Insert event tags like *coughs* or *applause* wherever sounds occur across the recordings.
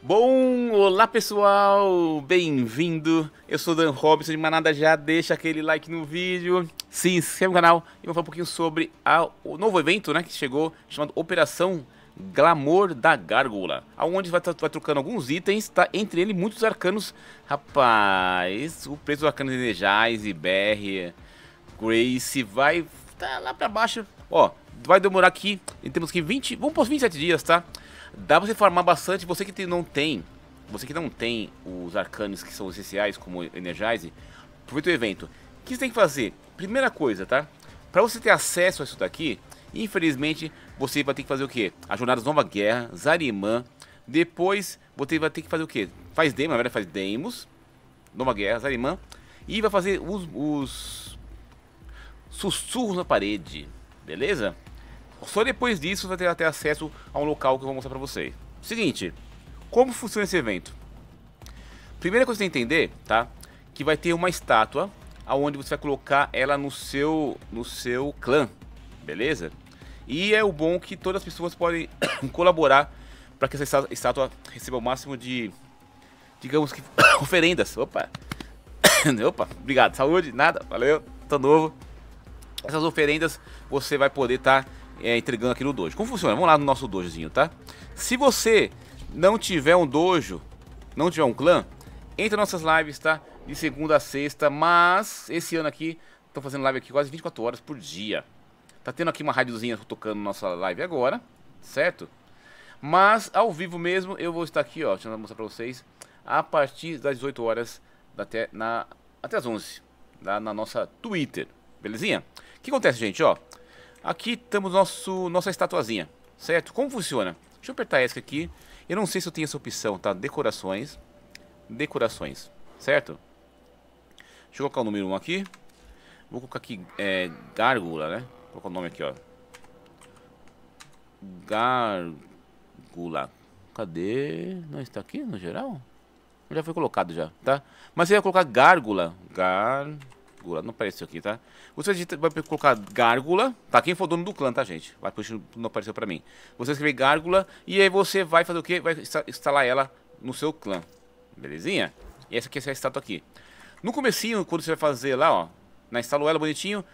Bom, olá pessoal, bem-vindo. Eu sou Dan Robson de Manada Já. Deixa aquele like no vídeo, se inscreve no canal e vamos falar um pouquinho sobre a, o novo evento né, que chegou chamado Operação Glamour da Gárgula, aonde vai, vai trocando alguns itens, tá? Entre eles muitos arcanos. Rapaz, o preço dos arcanos Energize, BR, Grace vai tá lá para baixo. Ó, vai demorar aqui, temos que 20, vamos por 27 dias, tá? Dá pra você farmar bastante. Você que não tem, você que não tem os arcanos que são essenciais, como Energize, aproveita o evento. O que você tem que fazer? Primeira coisa, tá? Pra você ter acesso a isso daqui, infelizmente, você vai ter que fazer o quê? A Jornada Nova Guerra, Zariman. Depois, você vai ter que fazer o quê? Faz demo, na verdade faz demos. Nova Guerra, Zariman. E vai fazer os, os sussurros na parede, beleza? Só depois disso você vai ter acesso a um local que eu vou mostrar para você. Seguinte, como funciona esse evento? Primeira coisa que você tem que entender, tá? Que vai ter uma estátua aonde você vai colocar ela no seu no seu clã, beleza? E é o bom que todas as pessoas podem *coughs* colaborar para que essa estátua receba o máximo de digamos que *coughs* oferendas. Opa. *coughs* Opa, obrigado. Saúde, nada. Valeu. Tá novo. Essas oferendas você vai poder estar tá é, entregando aqui no dojo. Como funciona? Vamos lá no nosso dojozinho, tá? Se você não tiver um dojo, não tiver um clã, entre nossas lives, tá? De segunda a sexta, mas esse ano aqui, tô fazendo live aqui quase 24 horas por dia. Tá tendo aqui uma rádiozinha tocando nossa live agora, certo? Mas ao vivo mesmo, eu vou estar aqui, ó, deixa eu mostrar pra vocês, a partir das 18 horas até, na, até as 11, lá tá? na nossa Twitter, belezinha? O que acontece, gente, ó? Aqui estamos nosso, nossa estatuazinha, certo? Como funciona? Deixa eu apertar essa aqui. Eu não sei se eu tenho essa opção, tá? Decorações. Decorações, certo? Deixa eu colocar o número 1 aqui. Vou colocar aqui, é, gárgula, né? Vou colocar o nome aqui, ó. Gárgula. Cadê? Não está aqui, no geral? Já foi colocado já, tá? Mas você vai colocar gárgula. Gárgula. Gárgula, não apareceu aqui, tá? Você vai colocar Gárgula, tá? Quem for dono do clã, tá, gente? Vai, não apareceu pra mim. Você escreve Gárgula e aí você vai fazer o quê? Vai instalar ela no seu clã, belezinha? E essa aqui é a estátua aqui. No comecinho, quando você vai fazer lá, ó, na né, instalou ela bonitinho,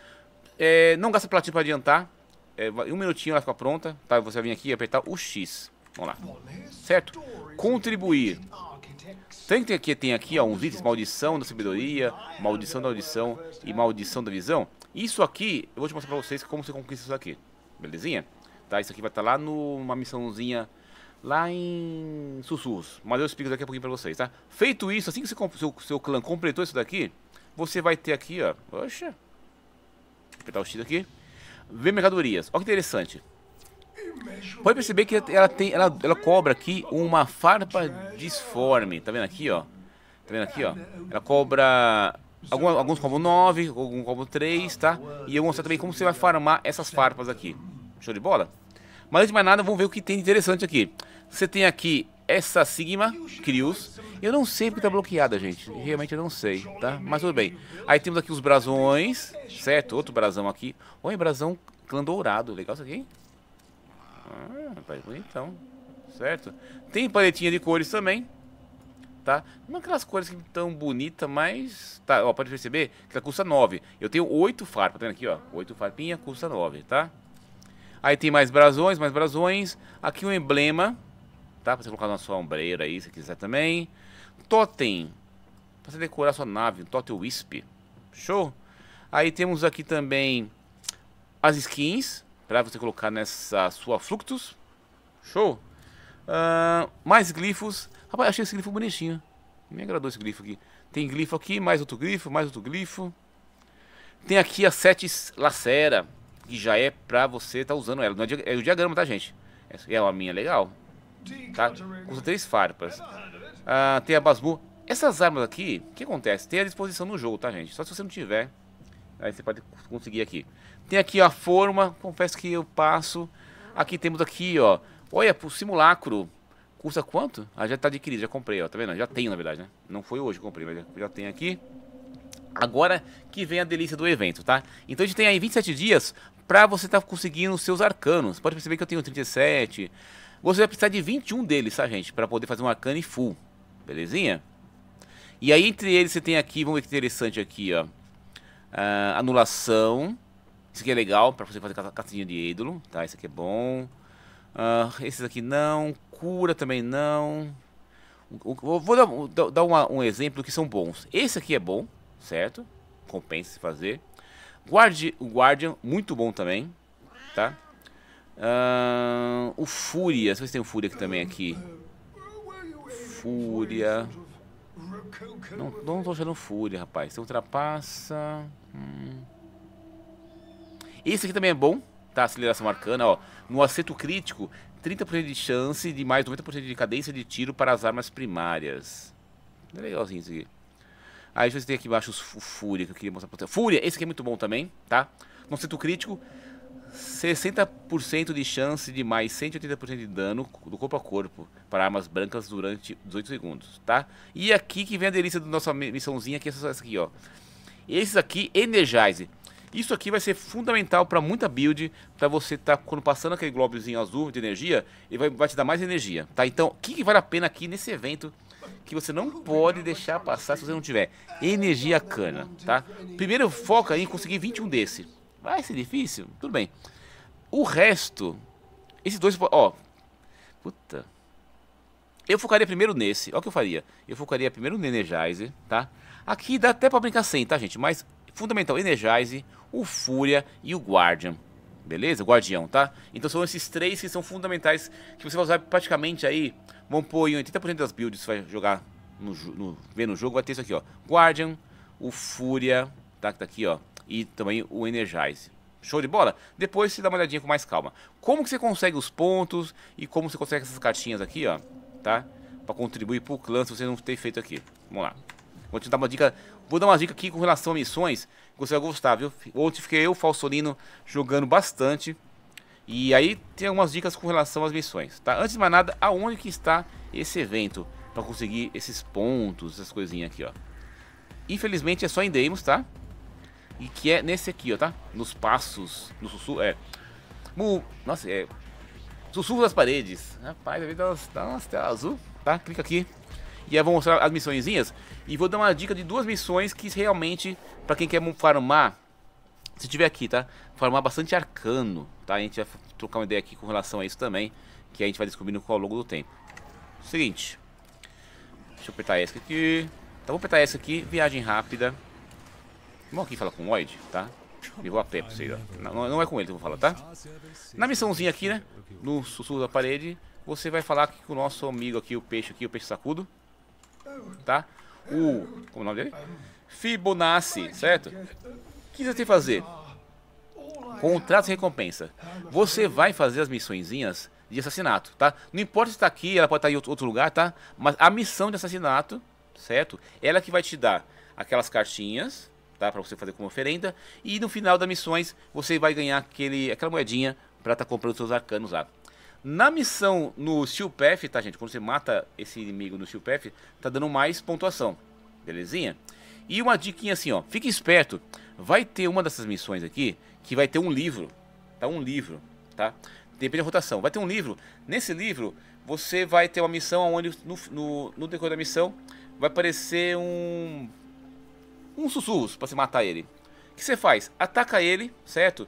é, não gasta platina pra adiantar, é, um minutinho ela fica pronta, tá? Você vai vir aqui e apertar o X. Vamos lá. Certo? Contribuir. Tem que ter aqui, tem aqui ó, uns itens, maldição da sabedoria, maldição da audição e maldição da visão. Isso aqui, eu vou te mostrar pra vocês como você conquista isso aqui, belezinha? Tá, isso aqui vai estar tá lá numa missãozinha lá em Sussurros, mas eu explico daqui a pouquinho pra vocês, tá? Feito isso, assim que você, seu, seu clã completou isso daqui, você vai ter aqui, ó, oxa, apertar o X aqui, ver mercadorias, olha que interessante. Pode perceber que ela, tem, ela, ela cobra aqui uma farpa disforme. Tá vendo aqui, ó? Tá vendo aqui, ó? Ela cobra alguns, alguns como 9, alguns como 3, tá? E eu vou mostrar também como você vai farmar essas farpas aqui. Show de bola? Mas antes de mais nada, vamos ver o que tem de interessante aqui. Você tem aqui essa Sigma Crius. Eu não sei porque tá bloqueada, gente. Realmente eu não sei, tá? Mas tudo bem. Aí temos aqui os brasões, certo? Outro brasão aqui. Olha, brasão clã dourado. Legal isso aqui, hein? Ah, rapaz, bonitão. Certo? Tem paletinha de cores também. Tá? Não aquelas cores que tão bonita, mas. Tá, ó, pode perceber que ela custa 9. Eu tenho 8 farpas, tá vendo aqui, ó? 8 farpinha custa 9, tá? Aí tem mais brasões, mais brasões. Aqui um emblema, tá? Pra você colocar na sua ombreira aí, se quiser também. Totem, pra você decorar sua nave, um Totem Wisp. Show? Aí temos aqui também as skins, para você colocar nessa sua Fluctus. Show! Uh, mais glifos. Rapaz, achei esse glifo bonitinho. Me agradou esse glifo aqui. Tem glifo aqui, mais outro glifo, mais outro glifo. Tem aqui a sete lacera, que já é pra você estar tá usando ela. É, é o diagrama, tá, gente? É uma minha legal. Tá? Com três farpas. Ah, tem a basbu Essas armas aqui, o que acontece? Tem a disposição no jogo, tá, gente? Só se você não tiver Aí você pode conseguir aqui. Tem aqui a forma, confesso que eu passo. Aqui temos aqui, ó. Olha, pro simulacro. Custa quanto? Ah, já está adquirido, já comprei, ó. Tá vendo? Já tenho, na verdade, né? Não foi hoje que comprei, mas já, já tenho aqui. Agora que vem a delícia do evento, tá? Então a gente tem aí 27 dias para você estar tá conseguindo os seus arcanos. Pode perceber que eu tenho 37. Você vai precisar de 21 deles, tá, gente? Para poder fazer um arcane full. Belezinha? E aí, entre eles, você tem aqui, vamos ver que interessante aqui, ó. Uh, anulação. Isso aqui é legal para você fazer cartinha de ídolo, tá? Isso aqui é bom. Uh, esses aqui não. Cura também não. Vou dar, dar uma, um exemplo que são bons. Esse aqui é bom, certo? Compensa se fazer. Guardi, o Guardian, muito bom também, tá? Uh, o Fúria, se vocês têm o Fúria aqui também aqui. Fúria. Não, não tô achando fúria, rapaz. Você ultrapassa. Hum. Esse aqui também é bom, tá? Aceleração arcana, ó. No acerto crítico, 30% de chance de mais 90% de cadência de tiro para as armas primárias. legalzinho isso aqui. Aí você tem aqui embaixo o Fúria, que eu queria mostrar pra você. Fúria, esse aqui é muito bom também, tá? No acerto crítico, 60% de chance de mais 180% de dano do corpo a corpo para armas brancas durante 18 segundos, tá? E aqui que vem a delícia da nossa missãozinha, que é essa aqui, ó. Esses aqui, Energize. Isso aqui vai ser fundamental para muita build, para você tá quando passando aquele globozinho azul de energia, ele vai, vai te dar mais energia, tá? Então, o que, que vale a pena aqui nesse evento que você não pode deixar passar se você não tiver energia cana, tá? Primeiro foca em conseguir 21 desse, Vai ser difícil? Tudo bem. O resto, esses dois, ó. Puta. Eu focaria primeiro nesse. Olha o que eu faria. Eu focaria primeiro no Energize, tá? Aqui dá até pra brincar sem, tá, gente? Mas fundamental, Energize, o Fúria e o Guardian. Beleza? O Guardião, tá? Então são esses três que são fundamentais que você vai usar praticamente aí. Vamos pôr em 80% das builds que você vai jogar no, no, ver no jogo, vai ter isso aqui, ó. Guardian, o Fúria, tá? Que tá aqui, ó e também o Energize. Show de bola? Depois você dá uma olhadinha com mais calma. Como que você consegue os pontos e como você consegue essas cartinhas aqui, ó, tá? Pra contribuir pro clã se você não ter feito aqui. Vamos lá. Vou te dar uma dica, vou dar uma dica aqui com relação a missões, que você vai gostar, viu? Ontem fiquei eu, Falsolino, jogando bastante. E aí tem algumas dicas com relação às missões, tá? Antes de mais nada, aonde que está esse evento para conseguir esses pontos, essas coisinhas aqui, ó. Infelizmente é só em demos, tá? E que é nesse aqui, ó, tá? Nos passos, no sussurro, é... Mu, nossa, é... Sussurro das paredes. Rapaz, a vida dá tá umas tá azul, tá? Clica aqui. E aí eu vou mostrar as missõezinhas. E vou dar uma dica de duas missões que realmente, pra quem quer farmar... Se tiver aqui, tá? Farmar bastante arcano, tá? A gente vai trocar uma ideia aqui com relação a isso também. Que a gente vai descobrindo ao longo do tempo. Seguinte. Deixa eu apertar essa aqui. Então vou apertar essa aqui. Viagem rápida. Vamos aqui falar com o Void, tá? me vou a pé pra vocês, ó. Não, não é com ele que eu vou falar, tá? Na missãozinha aqui, né? No sussurro da parede, você vai falar aqui com o nosso amigo aqui, o peixe aqui, o peixe sacudo. Tá? O... Como é o nome dele? Fibonacci, certo? O que você tem que fazer? Contrato e recompensa. Você vai fazer as missõezinhas de assassinato, tá? Não importa se está aqui, ela pode estar tá em outro lugar, tá? Mas a missão de assassinato, certo? Ela que vai te dar aquelas cartinhas, tá? Para você fazer como oferenda. E no final das missões você vai ganhar aquele, aquela moedinha para estar tá comprando seus arcanos lá. Na missão no Steel Path, tá, gente? Quando você mata esse inimigo no Steel Path, tá dando mais pontuação. Belezinha? E uma diquinha assim, ó. Fique esperto. Vai ter uma dessas missões aqui que vai ter um livro. Tá? Um livro, tá? Depende da rotação. Vai ter um livro. Nesse livro, você vai ter uma missão onde no, no, no decorrer da missão vai aparecer um uns sussurros para se matar ele. O que você faz? Ataca ele, certo?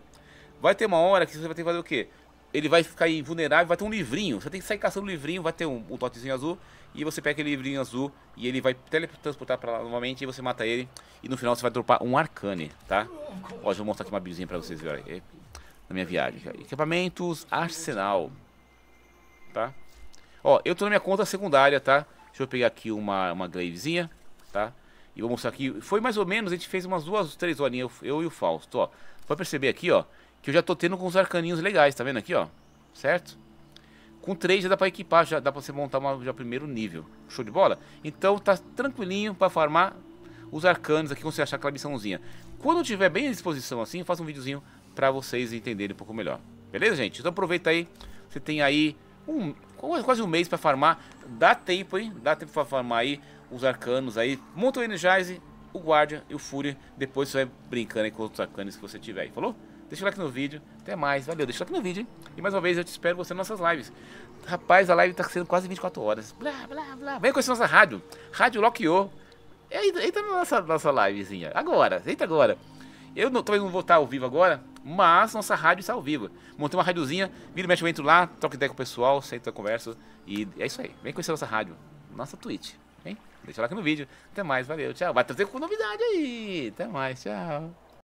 Vai ter uma hora que você vai ter que fazer o quê? Ele vai ficar invulnerável, vai ter um livrinho. Você tem que sair caçando um livrinho, vai ter um, um totezinho azul. E você pega aquele livrinho azul e ele vai teletransportar pra lá novamente e você mata ele. E no final você vai dropar um arcane, tá? Ó, deixa eu mostrar aqui uma biozinha pra vocês verem. É, na minha viagem. Equipamentos, arsenal. Tá? Ó, eu tô na minha conta secundária, tá? Deixa eu pegar aqui uma, uma gravezinha, tá? E vou mostrar aqui. Foi mais ou menos, a gente fez umas duas, três horinhas, eu, eu e o Fausto, ó. Vai perceber aqui, ó, que eu já tô tendo com os arcaninhos legais, tá vendo aqui, ó? Certo? Com três já dá pra equipar, já dá pra você montar uma, já primeiro nível. Show de bola? Então tá tranquilinho pra farmar os arcanos aqui, quando você achar aquela missãozinha. Quando tiver bem à disposição assim, eu faço um videozinho pra vocês entenderem um pouco melhor. Beleza, gente? Então aproveita aí. Você tem aí um, quase um mês para farmar. Dá tempo, hein? Dá tempo para farmar aí os arcanos aí. Monta o Energize, o guarda e o Fúria. Depois você vai brincando aí com outros arcanos que você tiver aí, falou? Deixa o like no vídeo. Até mais. Valeu, deixa o like no vídeo, hein? E mais uma vez eu te espero você nas nossas lives. Rapaz, a live tá sendo quase 24 horas. Blá, blá, blá. Vem conhecer nossa rádio. Rádio Lockio. Entra na nossa, nossa livezinha. Agora, entra agora. Eu não, talvez não vou estar ao vivo agora, mas nossa rádio está ao vivo. Montei uma rádiozinha, vira e mexe, eu entro lá, troco ideia com o pessoal, sento a conversa e é isso aí. Vem conhecer nossa rádio, nossa Twitch. Vem, deixa o like no vídeo. Até mais, valeu, tchau. Vai trazer com novidade aí. Até mais, tchau.